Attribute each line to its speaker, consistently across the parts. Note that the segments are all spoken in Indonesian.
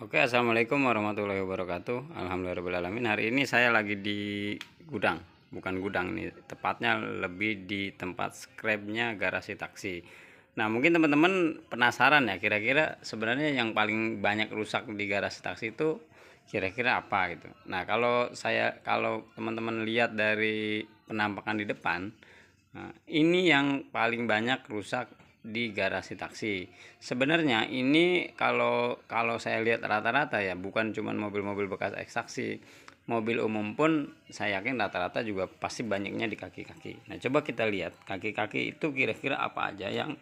Speaker 1: Oke, assalamualaikum warahmatullahi wabarakatuh. Alhamdulillahirobbilalamin. Hari ini saya lagi di gudang, bukan gudang nih, tepatnya lebih di tempat scrapnya garasi taksi. Nah, mungkin teman-teman penasaran ya, kira-kira sebenarnya yang paling banyak rusak di garasi taksi itu kira-kira apa gitu. Nah, kalau saya kalau teman-teman lihat dari penampakan di depan, nah, ini yang paling banyak rusak di garasi taksi. Sebenarnya ini kalau kalau saya lihat rata-rata ya bukan cuma mobil-mobil bekas ekstaksi mobil umum pun saya yakin rata-rata juga pasti banyaknya di kaki-kaki. Nah, coba kita lihat kaki-kaki itu kira-kira apa aja yang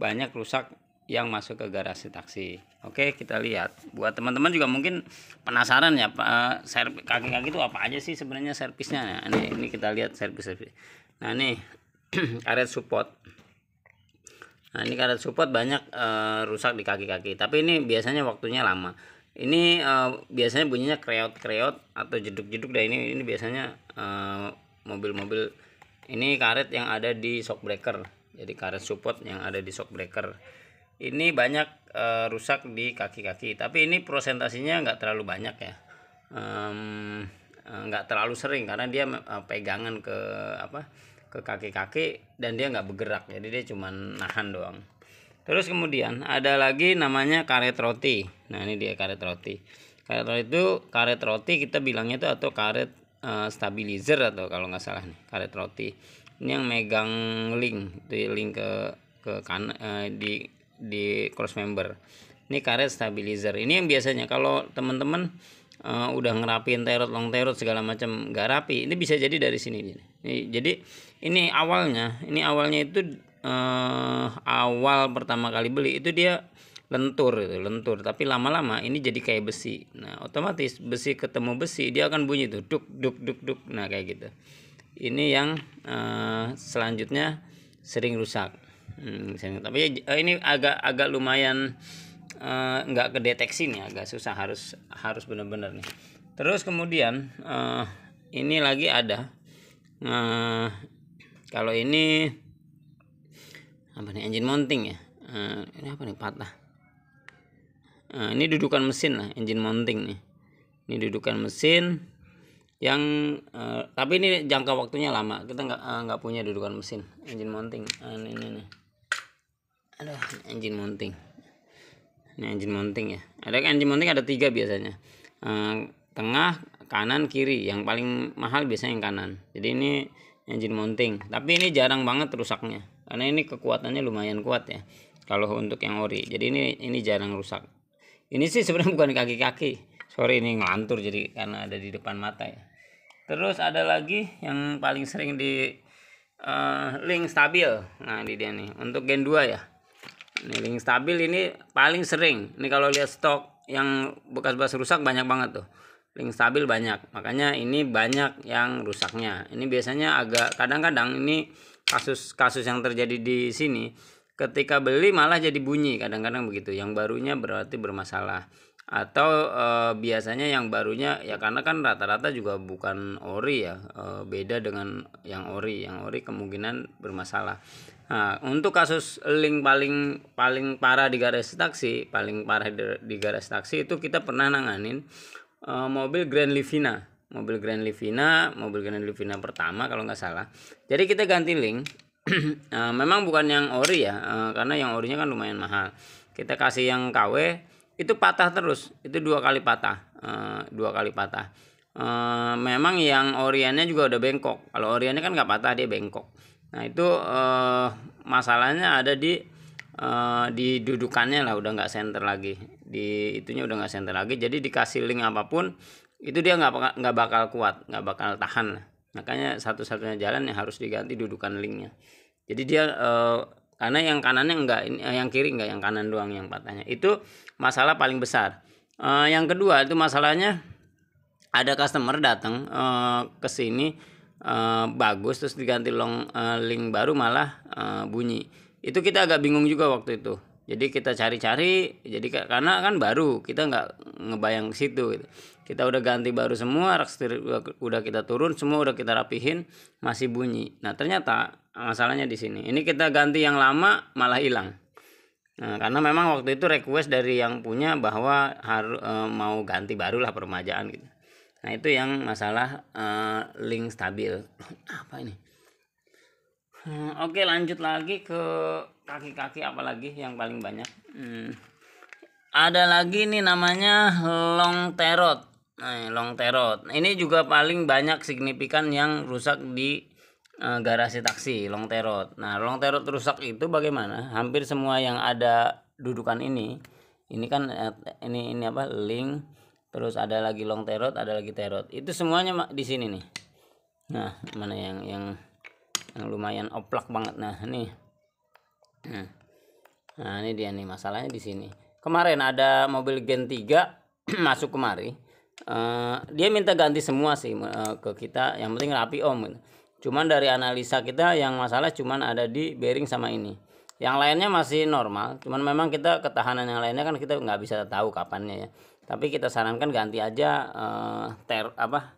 Speaker 1: banyak rusak yang masuk ke garasi taksi. Oke, kita lihat. Buat teman-teman juga mungkin penasaran ya, Pak, eh, kaki-kaki itu apa aja sih sebenarnya servisnya? Nah, ini, ini kita lihat servis. Nah, nih karet support Nah ini karet support banyak uh, rusak di kaki-kaki. Tapi ini biasanya waktunya lama. Ini uh, biasanya bunyinya kreot-kreot atau jeduk-jeduk. dan ini ini biasanya eh, mobil-mobil ini karet yang ada di shock breaker. Jadi karet support yang ada di shock breaker. Ini banyak rusak di kaki-kaki. Tapi ini prosentasinya nggak terlalu banyak ya. nggak terlalu sering karena dia pegangan ke apa? ke kaki-kaki dan dia nggak bergerak jadi dia cuma nahan doang terus kemudian ada lagi namanya karet roti nah ini dia karet roti karet roti itu karet roti kita bilangnya itu atau karet uh, stabilizer atau kalau nggak salah nih karet roti ini yang megang link itu link ke ke kan uh, di di cross member ini karet stabilizer ini yang biasanya kalau teman-teman uh, udah ngerapiin terot long terot segala macam nggak rapi ini bisa jadi dari sini ini, jadi ini awalnya ini awalnya itu uh, awal pertama kali beli itu dia lentur itu lentur tapi lama-lama ini jadi kayak besi nah otomatis besi ketemu besi dia akan bunyi tuh duk duk duk duk nah kayak gitu ini yang uh, selanjutnya sering rusak hmm, sering, tapi uh, ini agak agak lumayan uh, nggak kedeteksi nih agak susah harus harus benar-benar nih terus kemudian uh, ini lagi ada uh, kalau ini apa nih engine mounting ya uh, ini apa nih patah uh, ini dudukan mesin lah engine mounting nih ini dudukan mesin yang uh, tapi ini jangka waktunya lama kita nggak uh, punya dudukan mesin engine mounting uh, ini nih aduh engine mounting ini anjing mounting ya ada kan, engine mounting ada tiga biasanya e, tengah kanan kiri yang paling mahal biasanya yang kanan jadi ini engine mounting tapi ini jarang banget rusaknya karena ini kekuatannya lumayan kuat ya kalau untuk yang ori jadi ini ini jarang rusak ini sih sebenarnya bukan kaki-kaki sorry ini ngantur. jadi karena ada di depan mata ya terus ada lagi yang paling sering di uh, link stabil nah ini dia nih untuk gen 2 ya Niling stabil ini paling sering ini kalau lihat stok yang bekas-bekas rusak banyak banget tuh link stabil banyak makanya ini banyak yang rusaknya ini biasanya agak kadang-kadang ini kasus-kasus yang terjadi di sini ketika beli malah jadi bunyi kadang-kadang begitu yang barunya berarti bermasalah atau e, biasanya yang barunya ya karena kan rata-rata juga bukan ori ya e, beda dengan yang ori yang ori kemungkinan bermasalah nah, untuk kasus link paling paling parah di garasi taksi paling parah di, di garasi taksi itu kita pernah nanganin e, mobil Grand Livina mobil Grand Livina mobil Grand Livina pertama kalau nggak salah jadi kita ganti link e, memang bukan yang ori ya e, karena yang orinya kan lumayan mahal kita kasih yang KW itu patah terus itu dua kali patah uh, dua kali patah uh, memang yang oriannya juga udah bengkok kalau oriannya kan nggak patah dia bengkok nah itu uh, masalahnya ada di uh, di dudukannya lah udah nggak center lagi di itunya udah nggak center lagi jadi dikasih link apapun itu dia nggak nggak bakal kuat nggak bakal tahan makanya satu-satunya jalan yang harus diganti dudukan linknya jadi dia uh, karena yang kanannya enggak eh, yang kiri enggak yang kanan doang yang patahnya itu masalah paling besar uh, yang kedua itu masalahnya ada customer datang uh, ke sini uh, bagus terus diganti long uh, link baru malah uh, bunyi itu kita agak bingung juga waktu itu jadi kita cari-cari jadi karena kan baru kita nggak ngebayang ke situ gitu. kita udah ganti baru semua udah kita turun semua udah kita rapihin masih bunyi nah ternyata masalahnya di sini ini kita ganti yang lama malah hilang nah, karena memang waktu itu request dari yang punya bahwa harus e, mau ganti barulah permajaan gitu nah itu yang masalah e, link stabil apa ini hmm, oke lanjut lagi ke kaki-kaki apalagi yang paling banyak hmm. ada lagi nih namanya long terot Nah, long terot. Ini juga paling banyak signifikan yang rusak di uh, garasi taksi long terot. Nah, long terot rusak itu bagaimana? Hampir semua yang ada dudukan ini, ini kan eh, ini ini apa? Link, terus ada lagi long terot, ada lagi terot. Itu semuanya di sini nih. Nah, mana yang yang yang lumayan oplak banget. Nah, ini. Nah, nah, ini dia nih masalahnya di sini. Kemarin ada mobil Gen 3 masuk kemari. Uh, dia minta ganti semua sih uh, ke kita. Yang penting rapi om. Cuman dari analisa kita yang masalah cuman ada di bearing sama ini. Yang lainnya masih normal, cuman memang kita ketahanan yang lainnya kan kita nggak bisa tahu kapannya ya. Tapi kita sarankan ganti aja eh, ter apa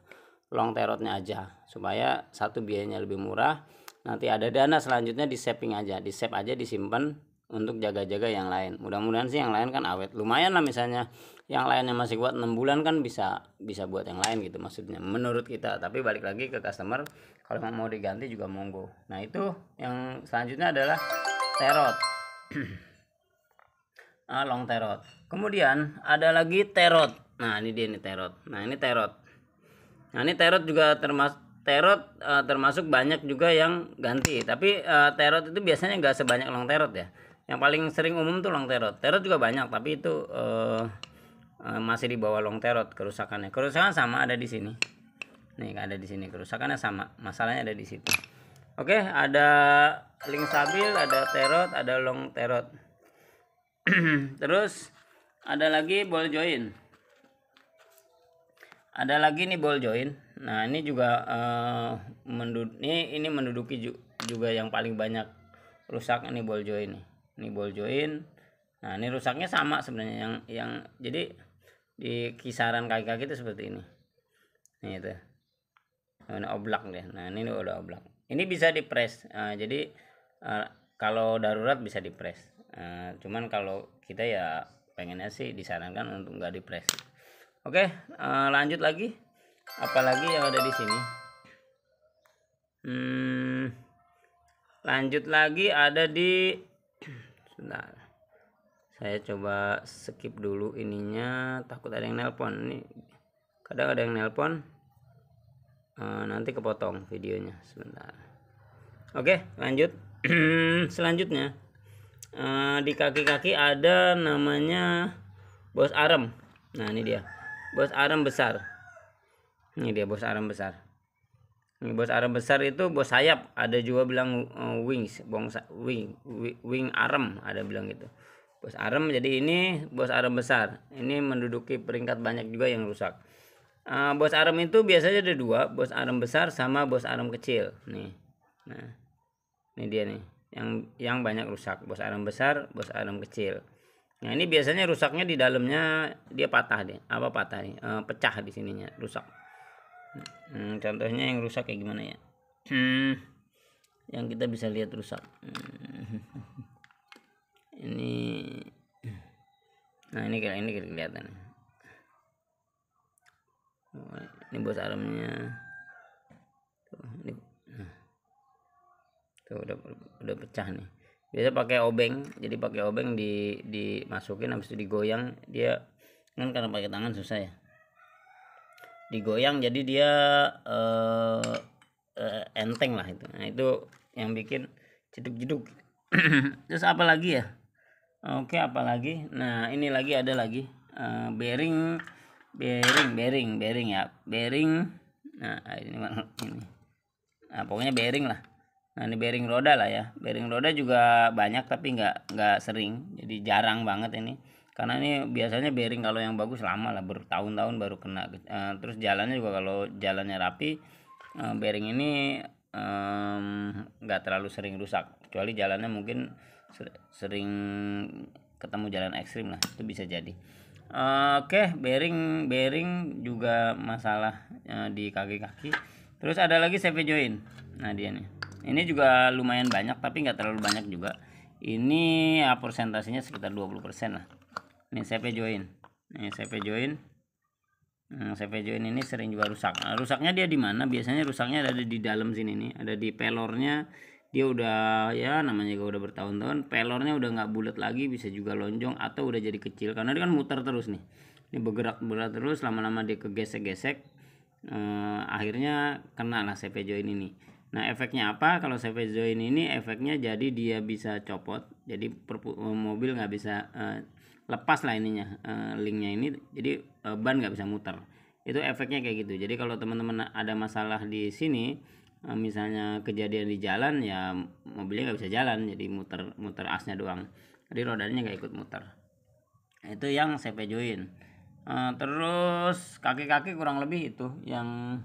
Speaker 1: long terotnya aja supaya satu biayanya lebih murah. Nanti ada dana selanjutnya di saving aja, di save aja disimpan untuk jaga-jaga yang lain. Mudah-mudahan sih yang lain kan awet. Lumayan lah misalnya yang lainnya masih kuat 6 bulan kan bisa bisa buat yang lain gitu maksudnya menurut kita. Tapi balik lagi ke customer kalau mau diganti juga monggo. Nah, itu yang selanjutnya adalah terot. ah, long terot. Kemudian ada lagi terot. Nah, ini dia ini terot. Nah, ini terot. Nah, ini terot juga termasuk terot uh, eh, termasuk banyak juga yang ganti tapi uh, eh, terot itu biasanya nggak sebanyak long terot ya yang paling sering umum tuh long terot terot juga banyak tapi itu uh, masih di bawah long terot kerusakannya kerusakan sama ada di sini nih ada di sini kerusakannya sama masalahnya ada di situ oke ada link stabil ada terot ada long terot terus ada lagi ball join ada lagi nih ball join nah ini juga uh, mendud ini ini menduduki juga yang paling banyak rusak ini ball join nih ini ball join nah ini rusaknya sama sebenarnya yang yang jadi di kisaran kaki-kaki itu seperti ini ini itu oh, ini oblak deh nah ini udah oblak ini bisa di press nah, jadi ah, kalau darurat bisa di press uh, ah, cuman kalau kita ya pengennya sih disarankan untuk nggak di press oke okay, uh, lanjut lagi apalagi yang ada di sini hmm, lanjut lagi ada di sebentar saya coba skip dulu ininya takut ada yang nelpon ini kadang ada yang nelpon e, nanti kepotong videonya sebentar oke lanjut selanjutnya e, di kaki-kaki ada namanya bos arem nah ini dia bos arem besar ini dia bos arem besar ini bos arem besar itu bos sayap ada juga bilang uh, wings bong wing wing arem ada bilang gitu bos arem jadi ini bos arem besar ini menduduki peringkat banyak juga yang rusak uh, eh, bos arem itu biasanya ada dua bos arem besar sama bos arem kecil nih nah ini dia nih yang yang banyak rusak bos arem besar bos arem kecil nah ini biasanya rusaknya di dalamnya dia patah deh apa patah nih uh, pecah di sininya rusak hmm, contohnya yang rusak kayak gimana ya hmm, yang kita bisa lihat rusak hmm, ini nah ini kayak ini kelihatan oh, ini bos aramnya tuh, ini, nah. tuh udah udah pecah nih biasa pakai obeng jadi pakai obeng di dimasukin habis itu digoyang dia kan karena pakai tangan susah ya digoyang jadi dia uh, uh, enteng lah itu nah itu yang bikin jeduk-jeduk terus apa lagi ya oke apa lagi nah ini lagi ada lagi uh, bearing bearing bearing bearing ya bearing nah ah, ini mana ini nah pokoknya bearing lah nah ini bearing roda lah ya bearing roda juga banyak tapi nggak nggak sering jadi jarang banget ini karena ini biasanya bearing kalau yang bagus lama lah bertahun-tahun baru kena uh, terus jalannya juga kalau jalannya rapi uh, bearing ini nggak um, terlalu sering rusak kecuali jalannya mungkin sering ketemu jalan ekstrim lah itu bisa jadi uh, oke okay, bearing bearing juga masalah uh, di kaki-kaki terus ada lagi CV join nah dia nih ini juga lumayan banyak tapi nggak terlalu banyak juga ini ya, persentasenya sekitar 20% lah ini CP join ini CP join nah, hmm, CP join ini sering juga rusak nah, rusaknya dia di mana biasanya rusaknya ada di dalam sini nih ada di pelornya dia udah ya namanya juga udah bertahun-tahun pelornya udah nggak bulat lagi bisa juga lonjong atau udah jadi kecil karena dia kan muter terus nih ini bergerak berat terus lama-lama dia kegesek-gesek eh, akhirnya kena lah CP join ini nah efeknya apa kalau CP join ini efeknya jadi dia bisa copot jadi eh, mobil nggak bisa eh, lepas lah ininya uh, linknya ini jadi uh, ban nggak bisa muter itu efeknya kayak gitu jadi kalau teman-teman ada masalah di sini uh, misalnya kejadian di jalan ya mobilnya nggak bisa jalan jadi muter muter asnya doang jadi rodanya nggak ikut muter itu yang CP join uh, terus kaki-kaki kurang lebih itu yang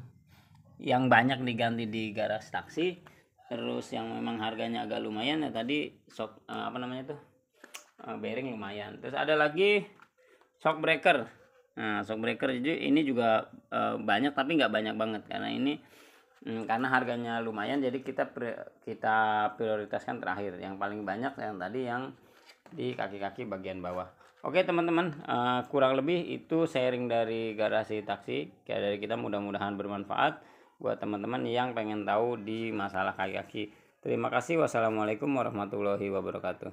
Speaker 1: yang banyak diganti di garas taksi terus yang memang harganya agak lumayan ya tadi sok uh, apa namanya tuh uh, bearing lumayan terus ada lagi shock breaker nah shock breaker jadi ini juga uh, banyak tapi nggak banyak banget karena ini mm, karena harganya lumayan jadi kita pri kita prioritaskan terakhir yang paling banyak yang tadi yang di kaki-kaki bagian bawah oke teman-teman uh, kurang lebih itu sharing dari garasi taksi kayak dari kita mudah-mudahan bermanfaat buat teman-teman yang pengen tahu di masalah kaki-kaki terima kasih wassalamualaikum warahmatullahi wabarakatuh